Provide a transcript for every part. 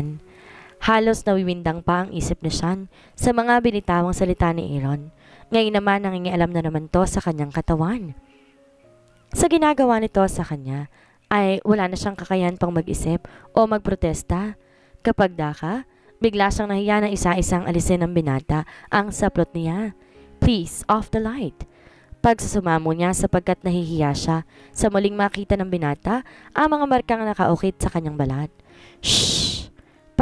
kaibigan. Halos nawiwindang pa ang isip ni Sean sa mga binitawang salita ni Aaron. Ngayon naman nangingialam na naman to sa kanyang katawan. Sa ginagawa nito sa kanya ay wala na siyang kakayan pang mag-isip o magprotesta. Kapag daka, bigla siyang nahiya na isa-isang alisin ng binata ang saplot niya. Please, off the light. Pagsasumamo niya sapagkat nahihiya siya sa muling makita ng binata ang mga markang nakaukit sa kanyang balat. Shh!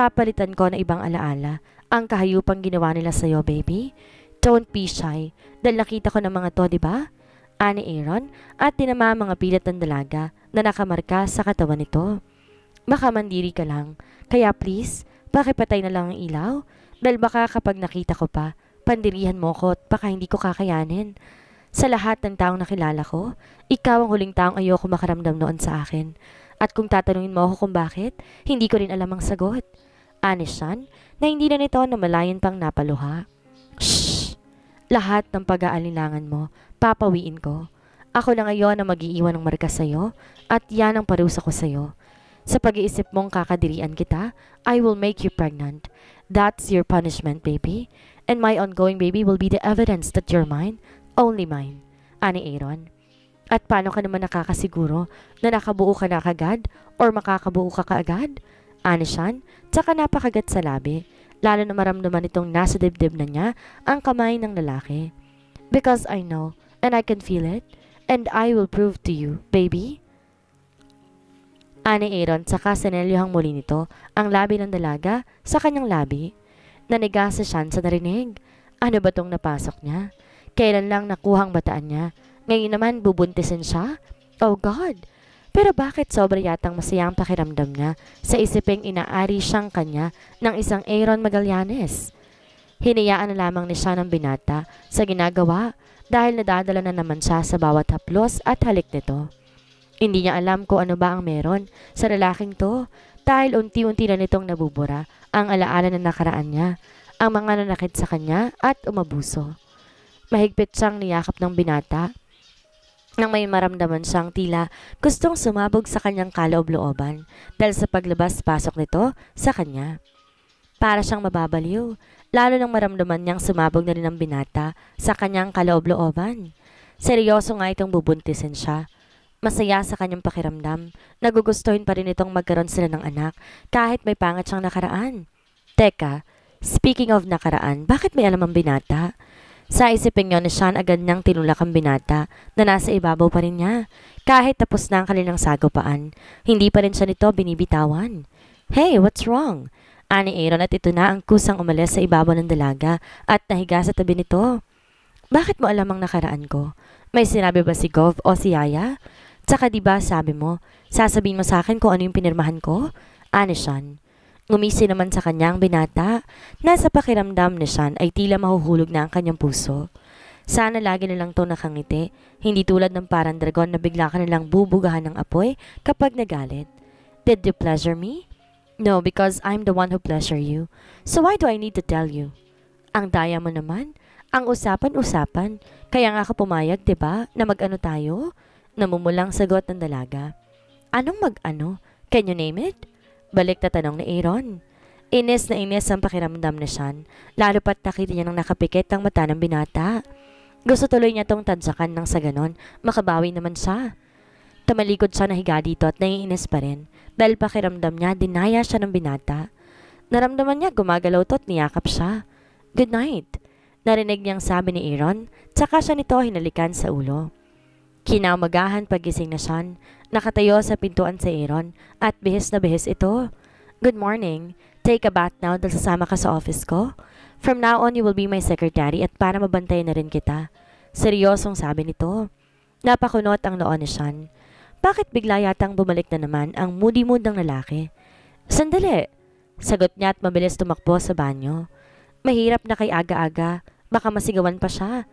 papalitan ko ng ibang alaala ang kahayupang ginawa nila sa'yo, baby. Don't be shy. Dahil nakita ko ng mga to, di ba? Ani Aaron at tinama mga pilat ng dalaga na nakamarka sa katawan nito. Makamandiri ka lang. Kaya please, pakipatay na lang ang ilaw. Dahil baka kapag nakita ko pa, pandirihan mo ko at baka hindi ko kakayanin. Sa lahat ng taong nakilala ko, ikaw ang huling taong ayoko makaramdam noon sa akin. At kung tatanungin mo ako kung bakit, hindi ko rin alam ang sagot. Anisan na hindi na nito na malayan pang napaluha. Shh! Lahat ng pag-aalinlangan mo, papawiin ko. Ako na ngayon ang mag-iiwan ng marka sa'yo at yan ang parusa ko sa'yo. Sa pag-iisip mong kakadirian kita, I will make you pregnant. That's your punishment, baby. And my ongoing baby will be the evidence that you're mine, only mine. Ani Aaron. At paano ka naman nakakasiguro na nakabuo ka na kagad or makakabuo ka kaagad? Ani siyan, tsaka napakagat sa labi, lalo na maramdaman itong nasa dibdib na niya ang kamay ng lalaki. Because I know, and I can feel it, and I will prove to you, baby. Ani Aaron tsaka sinelyohang muli nito ang labi ng dalaga sa kanyang labi. Nanigasa siya sa narinig. Ano ba tong napasok niya? Kailan lang nakuhang bataan niya? Ngayon naman bubuntisin siya? Oh God! Pero bakit sobra yatang masaya ang pakiramdam niya sa isiping inaari siyang kanya ng isang Aaron Magallanes? Hinayaan na lamang ni siya ng binata sa ginagawa dahil nadadala na naman siya sa bawat haplos at halik nito. Hindi niya alam kung ano ba ang meron sa lalaking to dahil unti-unti na nitong nabubura ang alaala na nakaraan niya, ang mga nanakit sa kanya at umabuso. Mahigpit siyang niyakap ng binata nang may maramdaman siyang tila gustong sumabog sa kanyang kaloob-looban dahil sa paglabas-pasok nito sa kanya. Para siyang mababaliw, lalo nang maramdaman niyang sumabog na rin ang binata sa kanyang kaloob-looban. Seryoso nga itong bubuntisin siya. Masaya sa kanyang pakiramdam, nagugustuhin pa rin itong magkaroon sila ng anak kahit may pangat siyang nakaraan. Teka, speaking of nakaraan, bakit may alam ang binata? Sa isipin niyo ni Sean agad niyang tinulak ang binata na nasa ibabaw pa rin niya. Kahit tapos na ang kanilang sagopaan, hindi pa rin siya nito binibitawan. Hey, what's wrong? Ani Aaron at ito na ang kusang umalis sa ibabaw ng dalaga at nahiga sa tabi nito. Bakit mo alam ang nakaraan ko? May sinabi ba si Gov o si Yaya? Tsaka diba sabi mo, sasabihin mo sa akin kung ano yung pinirmahan ko? Ani Sean. Ngumisi naman sa kanya binata. Nasa pakiramdam ni Sean ay tila mahuhulog na ang kanyang puso. Sana lagi nilang to nakangiti, hindi tulad ng parang dragon na bigla ka nilang bubugahan ng apoy kapag nagalit. Did you pleasure me? No, because I'm the one who pleasure you. So why do I need to tell you? Ang daya mo naman, ang usapan-usapan. Kaya nga ka pumayag, 'di ba? Na mag-ano tayo? Namumulang sagot ng dalaga. Anong mag-ano? Can you name it? Balik na tanong ni Aaron. Inis na inis ang pakiramdam na Sean, lalo pat nakita niya ng nakapikit ang mata ng binata. Gusto tuloy niya tong tadsakan nang sa ganon, makabawi naman siya. Tamalikod siya na higa dito at naiinis pa rin dahil pakiramdam niya dinaya siya ng binata. Naramdaman niya gumagalaw to at niyakap siya. Good night. Narinig niyang sabi ni Aaron, tsaka siya nito hinalikan sa ulo. Kinamagahan pagising na Sean, nakatayo sa pintuan sa Aaron at bihis na bihis ito. Good morning. Take a bath now dahil sasama ka sa office ko. From now on, you will be my secretary at para mabantayan na rin kita. Seryosong sabi nito. Napakunot ang noon ni Sean. Bakit bigla yatang bumalik na naman ang moody-mood ng lalaki? Sandali! Sagot niya at mabilis tumakbo sa banyo. Mahirap na kay aga-aga, baka masigawan pa siya.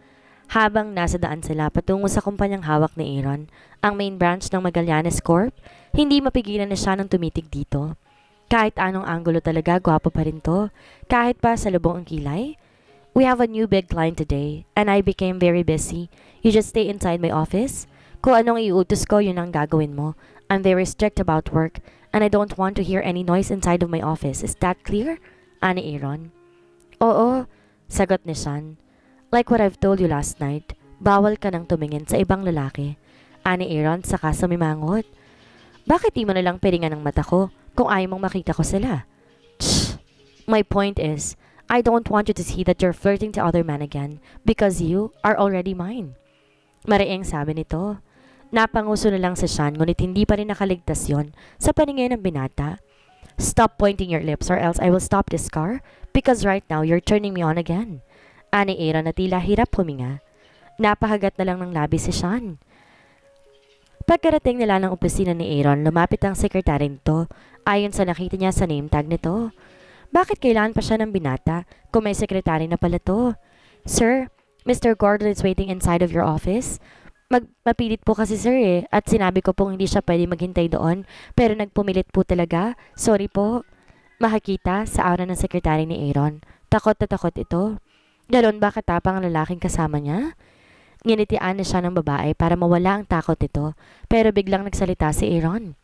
Habang nasa daan sila patungo sa kumpanyang hawak ni Aaron, ang main branch ng Magallanes Corp, hindi mapigilan na siya ng tumitig dito. Kahit anong anggulo talaga, gwapo pa rin to. Kahit pa sa lubong ang kilay. We have a new big client today, and I became very busy. You just stay inside my office. Kung anong iutos ko, yun ang gagawin mo. I'm very strict about work, and I don't want to hear any noise inside of my office. Is that clear? Ani Aaron. Oo, sagot ni Sean. Like what I've told you last night, bawal ka nang tumingin sa ibang lalaki. Ani Aaron saka sumimangot. Bakit di mo nalang piringan ng mata ko kung ayaw mong makita ko sila? Tsh. My point is, I don't want you to see that you're flirting to other men again because you are already mine. Mariing sabi nito. Napanguso na lang si Sean ngunit hindi pa rin nakaligtas yon sa paningin ng binata. Stop pointing your lips or else I will stop this car because right now you're turning me on again. Ani Aaron na tila hirap huminga. Napahagat na lang ng labi si Sean. Pagkarating nila ng opisina ni Aaron, lumapit ang sekretary nito ayon sa nakita niya sa name tag nito. Bakit kailan pa siya ng binata kung may sekretary na pala to? Sir, Mr. Gordon is waiting inside of your office. Mag mapilit po kasi sir eh, at sinabi ko pong hindi siya pwede maghintay doon, pero nagpumilit po talaga. Sorry po. Makakita sa aura ng sekretary ni Aaron. Takot na takot ito. Galon ba katapang ang lalaking kasama niya? Nginitian na siya ng babae para mawala ang takot nito, pero biglang nagsalita si Aaron.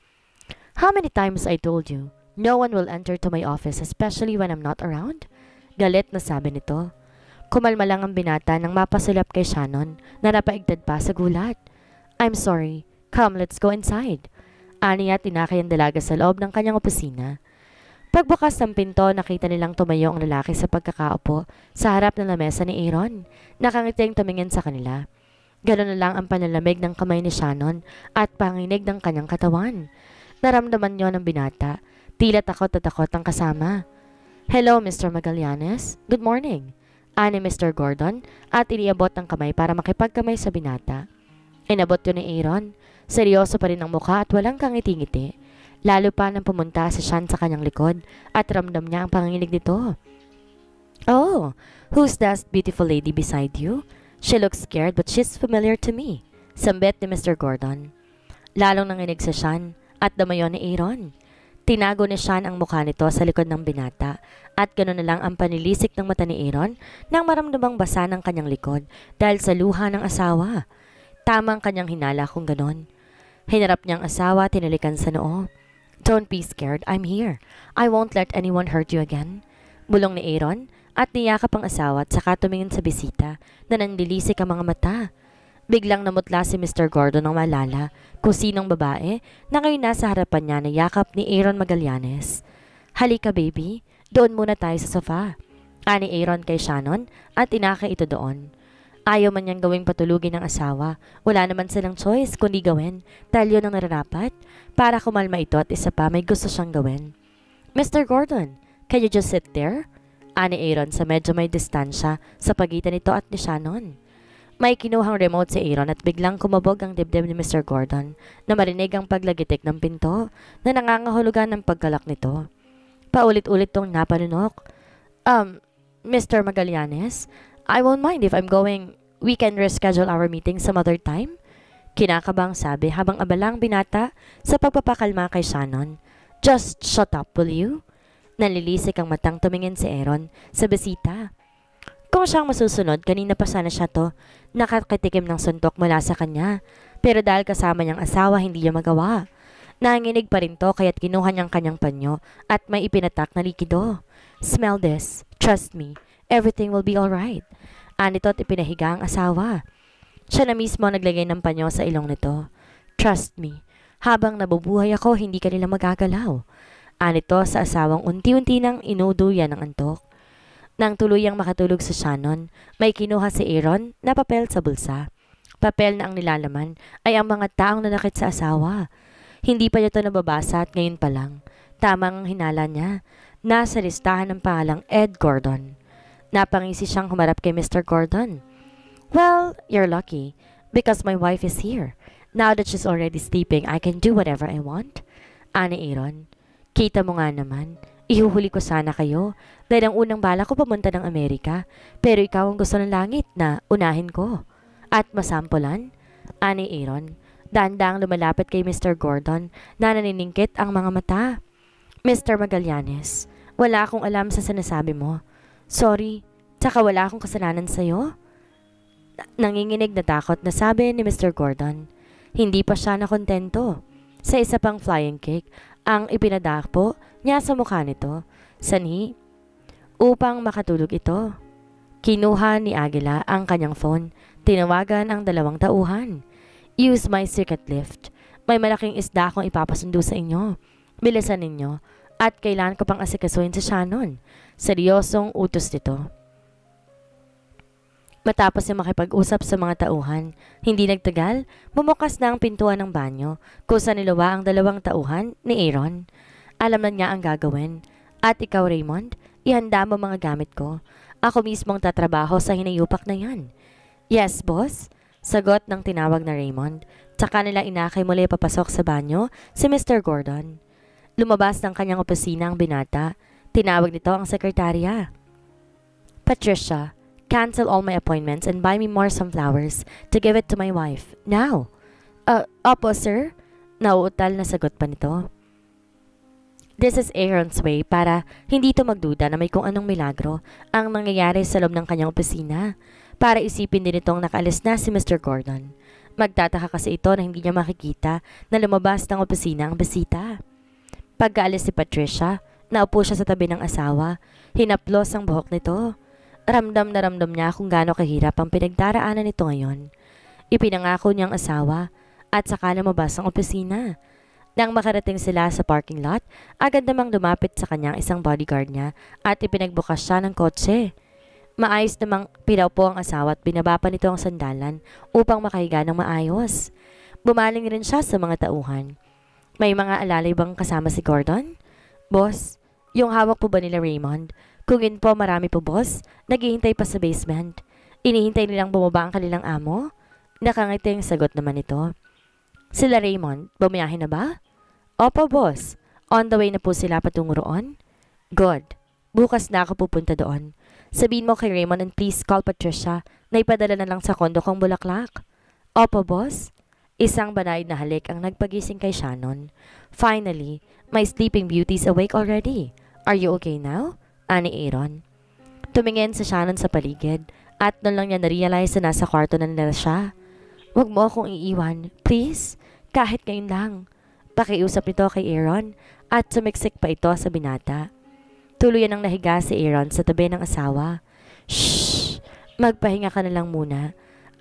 How many times I told you, no one will enter to my office especially when I'm not around? Galit na sabi nito. Kumalma lang ang binata nang mapasulap kay Shannon na napaigtad pa sa gulat. I'm sorry. Come, let's go inside. Ani at tinakay ang dalaga sa loob ng kanyang opisina. Pagbukas ng pinto, nakita nilang tumayo ang lalaki sa pagkakaupo sa harap ng lamesa ni Aaron. Nakangiting tumingin sa kanila. Ganon na lang ang panalamig ng kamay ni Shannon at panginig ng kanyang katawan. Naramdaman niyo ng binata. Tila takot at takot ang kasama. Hello, Mr. Magallanes. Good morning. Ani Mr. Gordon at iniabot ng kamay para makipagkamay sa binata. Inabot yun ni Aaron. Seryoso pa rin ang mukha at walang kangiti-ngiti. Lalo pa nang pumunta si Sean sa kanyang likod at ramdam niya ang panginginig nito. Oh, who's that beautiful lady beside you? She looks scared but she's familiar to me. Sambet ni Mr. Gordon. Lalong nanginig si Sean at damayon ni Aaron. Tinago ni Sean ang mukha nito sa likod ng binata at ganoon na lang ang panilisik ng mata ni Aaron nang maramdamang basa ng kanyang likod dahil sa luha ng asawa. Tamang kanyang hinala kung ganon. Hinarap niya ang asawa tinalikan sa noo. Don't be scared, I'm here. I won't let anyone hurt you again. Bulong ni Aaron at niyakap ang asawa at saka tumingin sa bisita na nanlilisik ang mga mata. Biglang namutla si Mr. Gordon ng malala kung sinong babae na ngayon nasa harapan niya na yakap ni Aaron Magallanes. Halika baby, doon muna tayo sa sofa. Ani Aaron kay Shannon at inaka ito doon. Ayaw man niyang gawing patulugin ng asawa. Wala naman silang choice kundi gawin dahil yun ang nararapat. Para kumalma ito at isa pa may gusto siyang gawin. Mr. Gordon, can you just sit there? Ani Aaron sa medyo may distansya sa pagitan nito at ni Shannon. May kinuhang remote si Aaron at biglang kumabog ang dibdib ni Mr. Gordon na marinig ang paglagitik ng pinto na nangangahulugan ng pagkalak nito. Paulit-ulit tong napanunok. Um, Mr. Magallanes, I won't mind if I'm going. We can reschedule our meeting some other time. Kinakabang sabi habang abalang binata sa pagpapakalma kay Shannon. Just shut up, will you? Nalilisik ang matang tumingin si Aaron sa bisita. Kung siyang masusunod, kanina pa sana siya to, nakakatikim ng suntok mula sa kanya. Pero dahil kasama niyang asawa, hindi niya magawa. Nanginig pa rin to kaya't kinuha niyang kanyang panyo at may ipinatak na likido. Smell this. Trust me. Everything will be alright. Anito't ipinahiga ang asawa. Siya na mismo naglagay ng panyo sa ilong nito. Trust me, habang nabubuhay ako, hindi ka nila magagalaw. Anito sa asawang unti-unti nang inuduyan ng antok. Nang tuluyang makatulog sa Shannon, may kinuha si Aaron na papel sa bulsa. Papel na ang nilalaman ay ang mga taong nanakit sa asawa. Hindi pa niya ito nababasa at ngayon pa lang. Tamang hinala niya. Nasa listahan ng pangalang Ed Gordon. Napangisi siyang humarap kay Mr. Gordon. Well, you're lucky because my wife is here. Now that she's already sleeping, I can do whatever I want. Ani Aaron, kita mo nga naman, ihuhuli ko sana kayo dahil ang unang bala ko pumunta ng Amerika pero ikaw ang gusto ng langit na unahin ko. At masampulan, ani Aaron, dandang lumalapit kay Mr. Gordon na naniningkit ang mga mata. Mr. Magallanes, wala akong alam sa sinasabi mo. Sorry, tsaka wala akong kasalanan sa'yo? Nanginginig na takot na sabi ni Mr. Gordon. Hindi pa siya nakontento. Sa isa pang flying cake, ang ipinadakpo niya sa mukha nito, Sani? upang makatulog ito. Kinuha ni Agila ang kanyang phone, tinawagan ang dalawang tauhan. Use my secret lift. May malaking isda akong ipapasundo sa inyo. Bilisan ninyo at kailan ko pang asikasuhin si Shannon. Seryosong utos nito. Matapos na makipag-usap sa mga tauhan, hindi nagtagal, bumukas na ang pintuan ng banyo kung saan niluwa ang dalawang tauhan ni Aaron. Alam na niya ang gagawin. At ikaw, Raymond, ihanda mo mga gamit ko. Ako mismo ang tatrabaho sa hinayupak na yan. Yes, boss? Sagot ng tinawag na Raymond. Tsaka nila inakay muli papasok sa banyo si Mr. Gordon. Lumabas ng kanyang opisina ang binata. Tinawag nito ang sekretarya. Patricia, cancel all my appointments and buy me more sunflowers to give it to my wife. Now! Uh, opo, sir? Nauutal na sagot pa nito. This is Aaron's way para hindi ito magduda na may kung anong milagro ang nangyayari sa loob ng kanyang opisina para isipin din itong nakaalis na si Mr. Gordon. Magtataka kasi ito na hindi niya makikita na lumabas ng opisina ang bisita. Pagkaalis si Patricia, naupo siya sa tabi ng asawa. Hinaplos ang buhok nito. Ramdam na ramdam niya kung gaano kahirap ang pinagdaraanan nito ngayon. Ipinangako niyang asawa at saka lumabas ang opisina. Nang makarating sila sa parking lot, agad namang lumapit sa kanyang isang bodyguard niya at ipinagbukas siya ng kotse. Maayos namang pinaupo ang asawa at binababa nito ang sandalan upang makahiga ng maayos. Bumaling rin siya sa mga tauhan. May mga alalay bang kasama si Gordon? Boss, yung hawak po ba nila Raymond? Kung yun po marami po boss, naghihintay pa sa basement. Inihintay nilang bumaba ang kanilang amo? Nakangiti ang sagot naman ito. Sila Raymond, bumiyahin na ba? Opo boss, on the way na po sila patungo roon. God, bukas na ako pupunta doon. Sabihin mo kay Raymond and please call Patricia na ipadala na lang sa kondo kong bulaklak. Opo boss. Isang banayad na halik ang nagpagising kay Shannon. Finally, my sleeping beauty's awake already. Are you okay now? Ani Aaron. Tumingin sa Shannon sa paligid at noon lang niya narealize na nasa kwarto na nila siya. Huwag mo akong iiwan, please. Kahit ngayon lang. Pakiusap nito kay Aaron at sumiksik pa ito sa binata. Tuluyan ang nahiga si Aaron sa tabi ng asawa. Shh! Magpahinga ka na lang muna.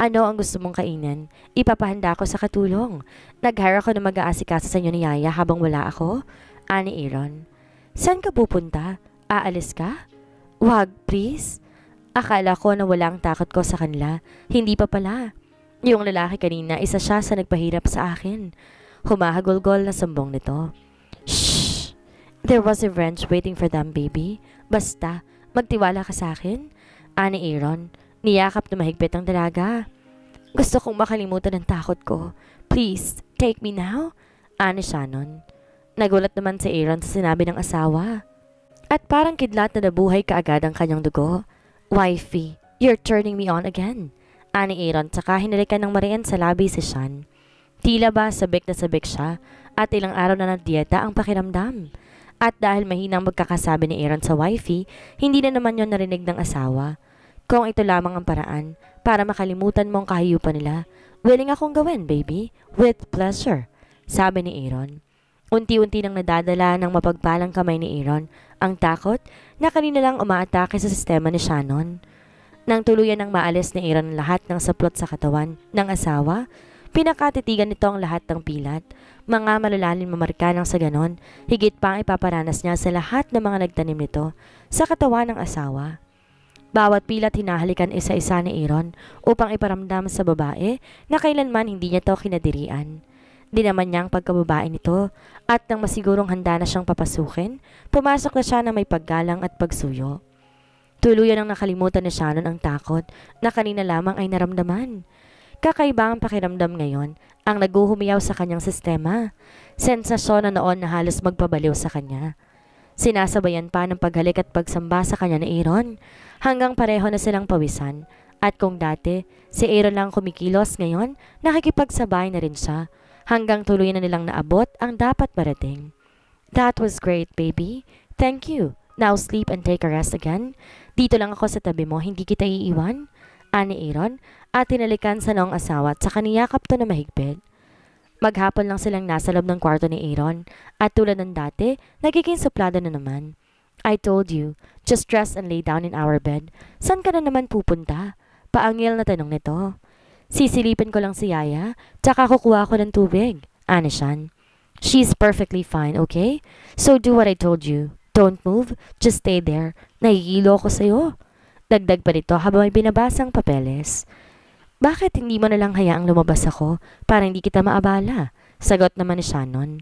Ano ang gusto mong kainin? Ipapahanda ako sa katulong. Nag-hire ako na mag-aasikaso sa inyo ni Yaya habang wala ako. Ani Aaron. Saan ka pupunta? Aalis ka? Wag, please. Akala ko na wala ang takot ko sa kanila. Hindi pa pala. Yung lalaki kanina, isa siya sa nagpahirap sa akin. Humahagolgol na sambong nito. Shh! There was a wrench waiting for them, baby. Basta, magtiwala ka sa akin. Ani Aaron. Niyakap na mahigpit ang dalaga. Gusto kong makalimutan ang takot ko. Please, take me now? Ani Shannon. Nagulat naman si Aaron sa sinabi ng asawa. At parang kidlat na nabuhay kaagad ang kanyang dugo. Wifey, you're turning me on again. Ani Aaron saka hinalikan ng marian sa labi si Shan. Tila ba sabik na sabik siya at ilang araw na nagdieta ang pakiramdam. At dahil mahinang magkakasabi ni Aaron sa wifey, hindi na naman yon narinig ng asawa. Kung ito lamang ang paraan para makalimutan mo ang kahayupan nila, willing akong gawin, baby, with pleasure, sabi ni Aaron. Unti-unti nang nadadala ng mapagpalang kamay ni Aaron ang takot na kanina lang umaatake sa sistema ni Shannon. Nang tuluyan ng maalis ni Aaron lahat ng saplot sa katawan ng asawa, pinakatitigan nito ang lahat ng pilat, mga malalalim mamarka nang sa ganon, higit pa ipaparanas niya sa lahat ng mga nagtanim nito sa katawan ng asawa. Bawat pilat hinahalikan isa-isa ni Aaron upang iparamdam sa babae na kailanman hindi niya to kinadirian. Dinaman niya ang pagkababae nito at nang masigurong handa na siyang papasukin, pumasok na siya na may paggalang at pagsuyo. Tuluyan ang nakalimutan ni Shannon ang takot na kanina lamang ay naramdaman. Kakaiba ang pakiramdam ngayon ang naguhumiyaw sa kanyang sistema. Sensasyon na noon na halos magpabaliw sa kanya. Sinasabayan pa ng paghalik at pagsamba sa kanya ni Aaron hanggang pareho na silang pawisan. At kung dati, si Aaron lang kumikilos ngayon, nakikipagsabay na rin siya hanggang tuloy na nilang naabot ang dapat marating. That was great, baby. Thank you. Now sleep and take a rest again. Dito lang ako sa tabi mo, hindi kita iiwan. Ani Aaron at tinalikan sa noong asawa at sa kaniyakap to na mahigpit. Maghapon lang silang nasa loob ng kwarto ni Aaron at tulad ng dati, nagiging suplada na naman. I told you, just dress and lay down in our bed. San ka na naman pupunta? Paangil na tanong nito. Sisilipin ko lang si Yaya, tsaka kukuha ko ng tubig. Anishan. She's perfectly fine, okay? So do what I told you. Don't move, just stay there. Nahihilo ko sa'yo. Dagdag pa nito habang may binabasang papeles. Bakit hindi mo nalang hayaang lumabas ako para hindi kita maabala? Sagot naman ni Shannon.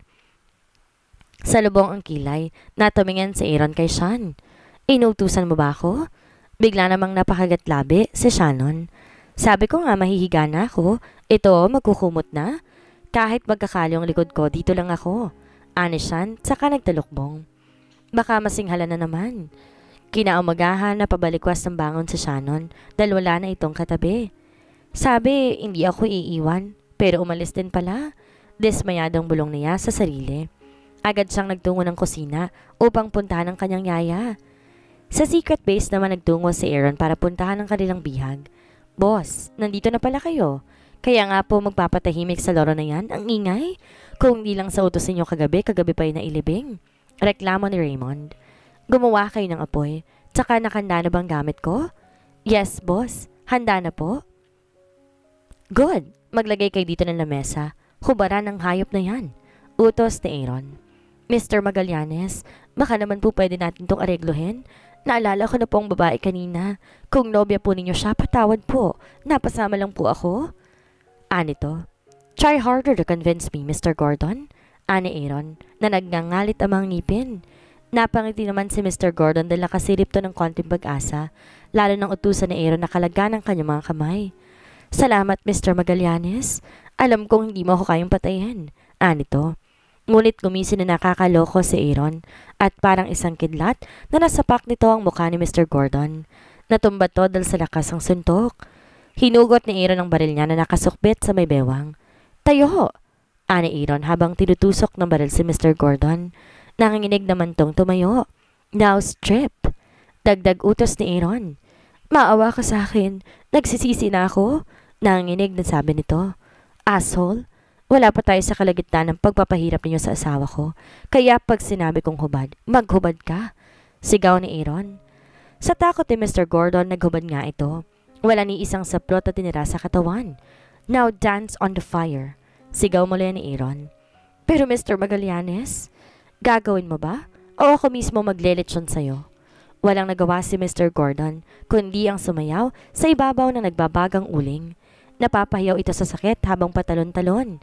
Sa lubong ang kilay, natumingin si Aaron kay Sean. Inutusan mo ba ako? Bigla namang napakagat labi si Shannon. Sabi ko nga mahihiga na ako. Ito, magkukumot na. Kahit magkakalyong likod ko, dito lang ako. Ani Anishan, saka nagtalukbong. Baka masinghala na naman. Kinaumagahan na pabalikwas ng bangon si Shannon dahil wala na itong katabi. Sabi, hindi ako iiwan. Pero umalis din pala. Desmayadong bulong niya sa sarili. Agad siyang nagtungo ng kusina upang puntahan ang kanyang yaya. Sa secret base naman nagtungo si Aaron para puntahan ang kanilang bihag. Boss, nandito na pala kayo. Kaya nga po magpapatahimik sa loro na yan, ang ingay. Kung hindi lang sa utos ninyo kagabi, kagabi pa na nailibing. Reklamo ni Raymond. Gumawa kayo ng apoy. Tsaka nakanda na bang gamit ko? Yes, boss. Handa na po. Good! Maglagay kayo dito ng lamesa. Hubara ng hayop na yan. Utos ni Aaron. Mr. Magallanes, baka naman po pwede natin itong areglohin. Naalala ko na po ang babae kanina. Kung nobya po ninyo siya, patawad po. Napasama lang po ako. Anito, try harder to convince me, Mr. Gordon. Ani Aaron, na nagngangalit ang mga ngipin. Napangiti naman si Mr. Gordon dahil nakasilip to ng konting pag-asa, lalo nang utusan ni Aaron na kalaga ng kanyang mga kamay. Salamat, Mr. Magallanes. Alam kong hindi mo ako kayang patayin. Anito. Ah, Ngunit gumisin na nakakaloko si Aaron at parang isang kidlat na nasapak nito ang mukha ni Mr. Gordon. Natumba to dahil sa lakas ng suntok. Hinugot ni Aaron ang baril niya na nakasukbit sa may bewang. Tayo Ani ah, Aaron habang tinutusok ng baril si Mr. Gordon. Nanginginig naman tong tumayo. Now strip! Dagdag utos ni Aaron. Maawa ka sa akin. Nagsisisi na ako. Nanginig na sabi nito. Asshole, wala pa tayo sa kalagitnaan ng pagpapahirap ninyo sa asawa ko. Kaya pag sinabi kong hubad, maghubad ka. Sigaw ni Aaron. Sa takot ni Mr. Gordon, naghubad nga ito. Wala ni isang saplot na tinira sa katawan. Now dance on the fire. Sigaw muli ni Aaron. Pero Mr. Magallanes, gagawin mo ba? O ako mismo maglelechon sa'yo? Walang nagawa si Mr. Gordon, kundi ang sumayaw sa ibabaw ng nagbabagang uling. Napapahiyaw ito sa sakit habang patalon-talon.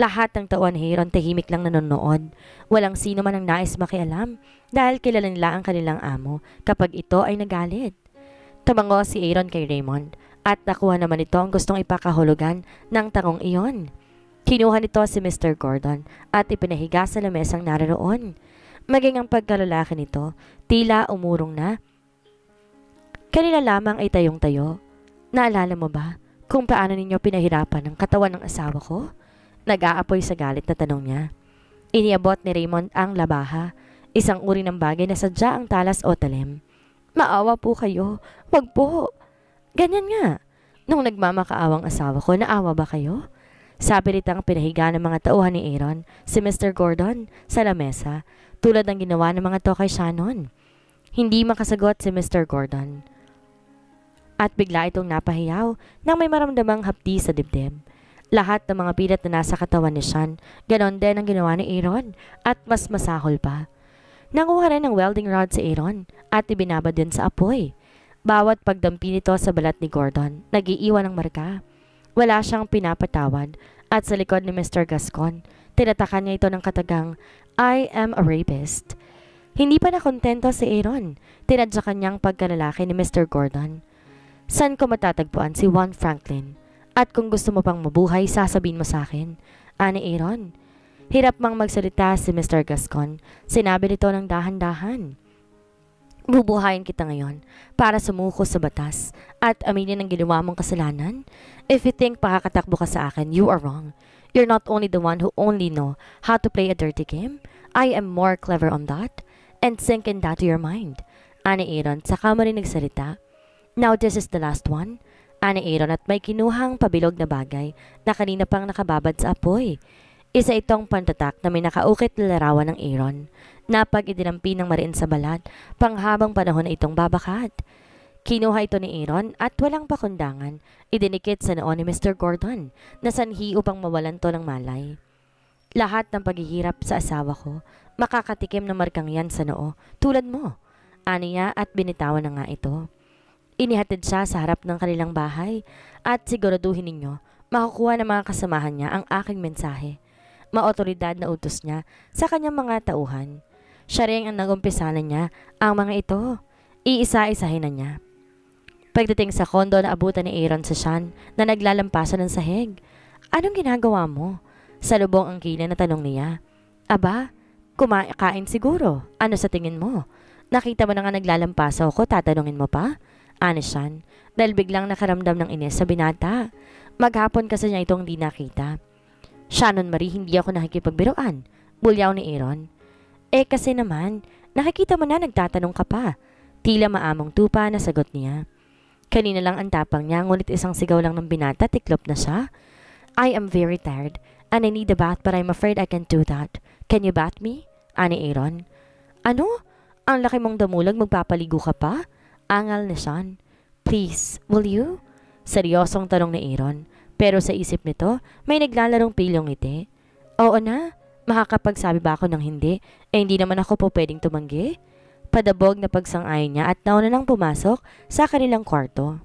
Lahat ng tauan Heron tahimik lang nanonood. Walang sino man ang nais makialam dahil kilala nila ang kanilang amo kapag ito ay nagalit. Tumango si Aaron kay Raymond at nakuha naman ito ang gustong ipakahulugan ng tangong iyon. Kinuha nito si Mr. Gordon at ipinahiga sa lamesang naroon. Maging ang pagkalalaki nito, tila umurong na. Kanila lamang ay tayong tayo. Naalala mo ba? Kung paano ninyo pinahirapan ang katawan ng asawa ko? Nag-aapoy sa galit na tanong niya. Iniabot ni Raymond ang labaha, isang uri ng bagay na sadya ang talas o talim. Maawa po kayo, wag po. Ganyan nga. Nung nagmamakaawang asawa ko, naawa ba kayo? Sabi nitang pinahiga ng mga tauhan ni Aaron, si Mr. Gordon, sa lamesa, tulad ng ginawa ng mga to kay Shannon. Hindi makasagot si Mr. Gordon at bigla itong napahiyaw nang may maramdamang hapdi sa dibdib. Lahat ng mga pilat na nasa katawan ni Sean, ganon din ang ginawa ni Aaron at mas masahol pa. Nanguha rin ng welding rod si Aaron at ibinabad din sa apoy. Bawat pagdampi nito sa balat ni Gordon, nagiiwan ng marka. Wala siyang pinapatawad at sa likod ni Mr. Gascon, tinatakan niya ito ng katagang, I am a rapist. Hindi pa nakontento si Aaron, tinadya kanyang pagkalalaki ni Mr. Gordon saan ko matatagpuan si Juan Franklin? At kung gusto mo pang mabuhay, sasabihin mo sa akin. Ani Aaron. Hirap mang magsalita si Mr. Gascon. Sinabi nito ng dahan-dahan. Bubuhayin kita ngayon para sumuko sa batas at aminin ang ginawa mong kasalanan? If you think pakakatakbo ka sa akin, you are wrong. You're not only the one who only know how to play a dirty game. I am more clever on that. And sink in that to your mind. Ani Aaron, saka mo rin nagsalita Now this is the last one. Ani Aaron at may kinuhang pabilog na bagay na kanina pang nakababad sa apoy. Isa itong pantatak na may nakaukit na larawan ng Aaron na pag idinampi ng mariin sa balat, panghabang panahon na itong babakat. Kinuha ito ni Aaron at walang pakundangan, idinikit sa noon ni Mr. Gordon na sanhi upang mawalan to ng malay. Lahat ng paghihirap sa asawa ko, makakatikim ng markang yan sa noo, tulad mo. Ano niya at binitawan na nga ito. Inihatid siya sa harap ng kanilang bahay at siguraduhin ninyo makukuha ng mga kasamahan niya ang aking mensahe. Maotoridad na utos niya sa kanyang mga tauhan. Siya rin ang nagumpisana niya ang mga ito. Iisa-isahin na niya. Pagdating sa kondo na abutan ni Aaron sa si Sean na naglalampasan ng sahig. Anong ginagawa mo? Salubong ang kina na tanong niya. Aba, kumakain siguro. Ano sa tingin mo? Nakita mo na nga naglalampas ko, tatanungin mo pa? Anishan dahil biglang nakaramdam ng inis sa binata. Maghapon kasi niya itong di nakita. Shannon Marie, hindi ako nakikipagbiruan. Bulyaw ni Aaron. Eh kasi naman, nakikita mo na nagtatanong ka pa. Tila maamong tupa na sagot niya. Kanina lang ang tapang niya, ngunit isang sigaw lang ng binata, tiklop na siya. I am very tired, and I need a bath but I'm afraid I can't do that. Can you bath me? Ani Aaron. Ano? Ang laki mong damulag, magpapaligo ka pa? angal ni Sean. Please, will you? Seryosong tanong ni Aaron. Pero sa isip nito, may naglalarong pilyong ngiti. Oo na, makakapagsabi ba ako ng hindi? Eh hindi naman ako po pwedeng tumanggi? Padabog na pagsang-ayon niya at nauna nang pumasok sa kanilang kwarto.